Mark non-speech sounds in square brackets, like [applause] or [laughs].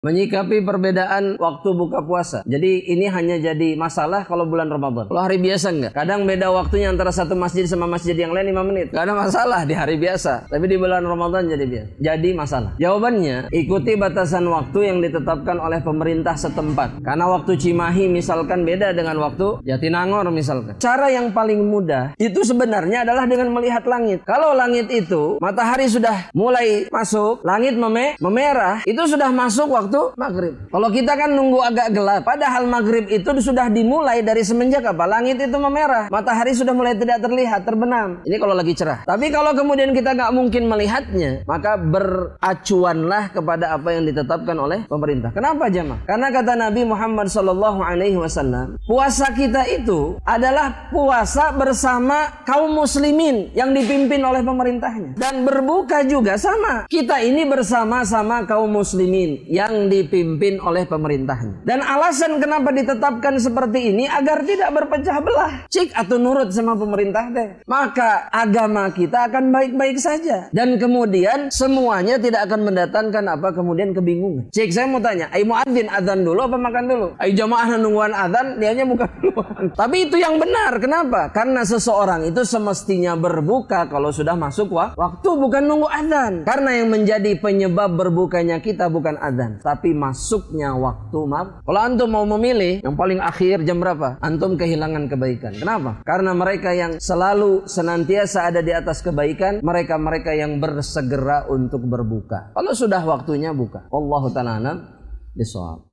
Menyikapi perbedaan waktu buka puasa. Jadi ini hanya jadi masalah kalau bulan Ramadan. Kalau hari biasa enggak. Kadang beda waktunya antara satu masjid sama masjid yang lain 5 menit. Karena masalah di hari biasa. Tapi di bulan Ramadan jadi biasa. Jadi masalah. Jawabannya, ikuti batasan waktu yang ditetapkan oleh pemerintah setempat. Karena waktu Cimahi misalkan beda dengan waktu Jatinangor misalkan. Cara yang paling mudah itu sebenarnya adalah dengan melihat langit. Kalau langit itu matahari sudah mulai masuk, langit memerah, itu sudah masuk waktu waktu maghrib. Kalau kita kan nunggu agak gelap, padahal maghrib itu sudah dimulai dari semenjak apa? Langit itu memerah, matahari sudah mulai tidak terlihat, terbenam. Ini kalau lagi cerah. Tapi kalau kemudian kita nggak mungkin melihatnya, maka beracuanlah kepada apa yang ditetapkan oleh pemerintah. Kenapa jemaah? Karena kata Nabi Muhammad Shallallahu Alaihi Wasallam, puasa kita itu adalah puasa bersama kaum muslimin yang dipimpin oleh pemerintahnya dan berbuka juga sama. Kita ini bersama-sama kaum muslimin yang yang dipimpin oleh pemerintahnya. Dan alasan kenapa ditetapkan seperti ini agar tidak berpecah belah. Cik atau nurut sama pemerintah deh. Maka agama kita akan baik-baik saja. Dan kemudian semuanya tidak akan mendatangkan apa kemudian kebingungan. Cik saya mau tanya, ayo muadzin adzan dulu apa makan dulu? Ayo jamaah nungguan adzan, dianya buka [laughs] dulu. Tapi itu yang benar. Kenapa? Karena seseorang itu semestinya berbuka kalau sudah masuk waktu bukan nunggu adzan. Karena yang menjadi penyebab berbukanya kita bukan adzan tapi masuknya waktu maaf. Kalau antum mau memilih yang paling akhir jam berapa, antum kehilangan kebaikan. Kenapa? Karena mereka yang selalu senantiasa ada di atas kebaikan, mereka-mereka yang bersegera untuk berbuka. Kalau sudah waktunya buka. Allah taala bisawab.